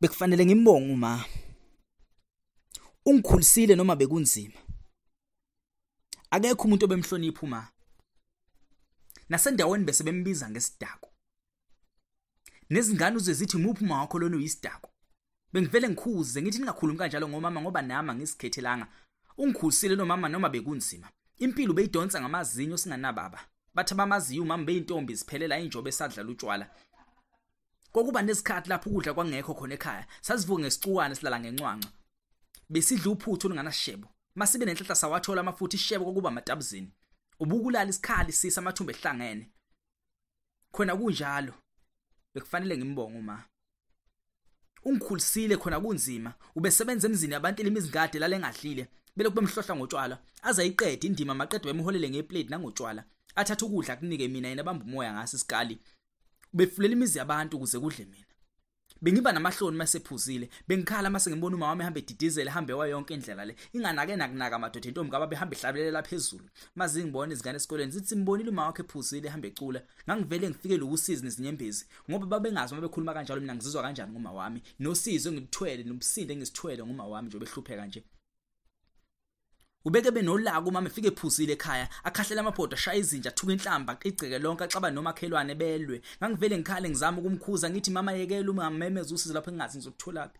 bekufanele ngimbonge uma ungikhulisile noma bekunzima akekho umuntu obemhlonipha uma nasendaweni bese bembiza ngesidako nezingane uze zithi muphi uma wakho lona uyisidako bengivele ngikhuze ngithi ningakhulumi kanjalo ngomama ngoba nami angisikhethelanga ungikhulisile nomama noma bekunzima impilo beyidonsa ngamazinyo singanababa bathi abamaziyo umama beyintombi ziphelela injobe esadlala utshwala Kwakuba nesikhathi lapho ukudla kwangekho khona ekhaya. Sasivuka ngesicukwane silala ngencwanca. Besidla uphuthu olunganasishebo. Masibe nenhlahla sawathola amafutha ishebo kokuba matabuzini. Ubukulala isikhali sisa amathumbe ehlangene. Khona kunjalo. Bekufanele ngimbonge uma. Ungikhulisile khona kunzima, ubesebenza emzini yabantu elimizingade lalengadlile, belo kubemhlohla ngotshwala, aza iqede indima maqedwe emholele ngeplate nangotshwala. Athatha ukudla kunike mina yena bamba umoya ngasi isikali befulela imizi yabantu ukuze kudle mina bengiba namahloni masephuzile bengikhala mase ngibona uma wami ehamba edidizele hambe wayonke indlela le inganake nakunaka amadoda intombi ngaba behamba ihlabelela phezulu maze ngibona izingane esikoleni zithi mbonile uma wakhe ephuzile ehamba ecula ngangivele ngifike lokusizi nezinyembezi ngoba babengazi uma bekhuluma kanjalo mina ngizizwa kanjani nguma wami nosizo engilithwele nobusinde engisithwele nguma wami nje behlupheka nje ubeke benolaka uma mefike ephuzile ekhaya akhahlele amabhodo ashaya izinja athuka inhlamba igcike lonke acaba nomakhelwane belwe ngangivele ngikhale ngizama ukumkhuza ngithi mama yekela uma ngamemeza usizo lapho engingazi ngizokutholaphi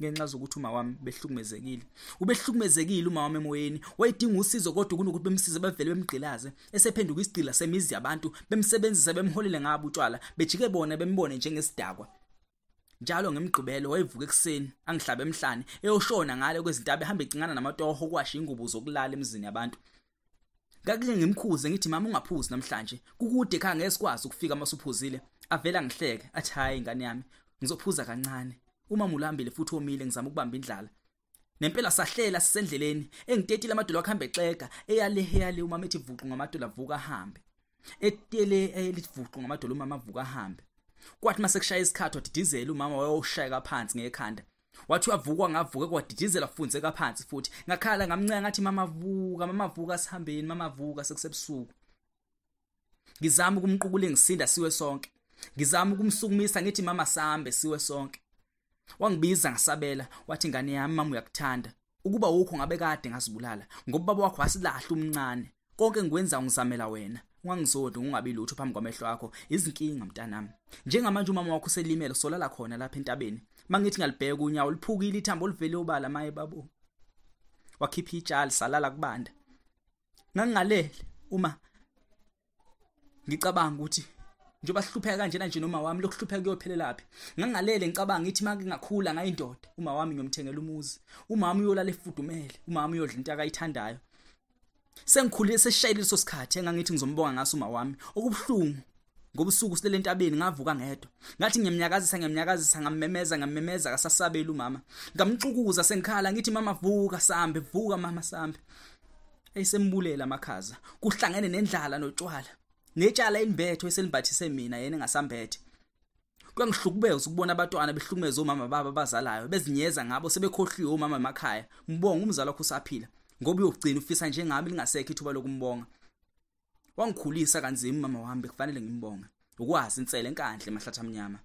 ngenxa zokuthi uma wami behlukumezekile ubehlukumezekile uma wami emoyeni wayedinga usizo kodwa kunokuthi bemsize bavele bemgqilaze esephenduka isigcila semizi yabantu bemsebenzisa bemholele ngabo utshwala bejike bona bembone njengesidakwa njalo ngemgqibelo wayevuka ekuseni angihlabe emhlane eyoshona ngale kwezintaba ehamba icingana namatoho kwasha ingubo zokulala emzini yabantu ngakule ngimkhuze ngithi mama ungaphuzi namhlanje kukude ekhaya ngeke sikwazi ukufika uma usuphuzile avela ngihleke athi hayi ingane yami ngizophuza kancane umama ulambile futhi omile ngizama ukubamba indlala nempela sahlela sisendleleni engitetile amadolo akhamba exega eyale eyale umama ethi vuqu ngamadolo avuka ahambe etele elivuqu eh, ngamadolo umama avuka ahambe kwathi masekushaya isikhathi wadidizela umama wayowushayeka phansi ngekhanda wathi uyavuka ngavuka kwadidizela kufunze kaphansi futhi ngakhala ngamncane ngathi mama vuka mama vuka sihambeni mama vuka sekusebusuku ngizama ukumqukula ngisinda siwe sonke ngizama ukumsukumisa ngithi mama sambe siwe sonke wangibiza ngasabela wathi ngane yami mama uyakuthanda ukuba wukho ngabe kade ngazibulala ngoba baba wakho wasilahle umncane konke ngikwenza ngizamela wena ungangizodi ungabi lutho phambi kwamehlo akho izinkinga mntanami njengamanje umama wakho uselimele solala khona lapha entabeni mangithi ngalibheka unyawo liphukile ithambo livele obala maye babo wakhipha itshali salala kubanda ngangalele uma ngicabanga ukuthi njengoba sihlupheka kanjena nje noma wami lokuhlupheka kuyophelelaphi ngangalele ngicabanga ithi maki ngakhula ngayindoda uma wami ngiyomthengela umuzi uma wami uyolala efudumele uma wami uyodla into akayithandayo sengikhulile sesishayile leso sikhathi engangithi ngizombonga ngaso uma wami okubuhlungu ngobusuku silele ntabeni ngavuka ngedwa ngathi ngiyamnyakazisa ngiyamnyakazisa ngammemeza ngammemeza kasasabela umama ngamxukuza sengikhala ngithi mama vuka sambe vuka mama sambe eyisembulela makhaza kuhlangene nendlala notshwala netshala imbetho eselimbathise mina yena engasambethe kuyangihlukubeza ukubona abantwana behlukumeza omama baba bazalayo bezinyeza ngabo sebekhohliwe omama emakhaya mbonga umzali wakho usaphila ngoba uyogcina ufisa njengami lingasekho ithuba lokumbonga wangikhulisa kanzima mama wami bekufanele ngimbonge ukwazi insele enkanhle mahlathi amnyama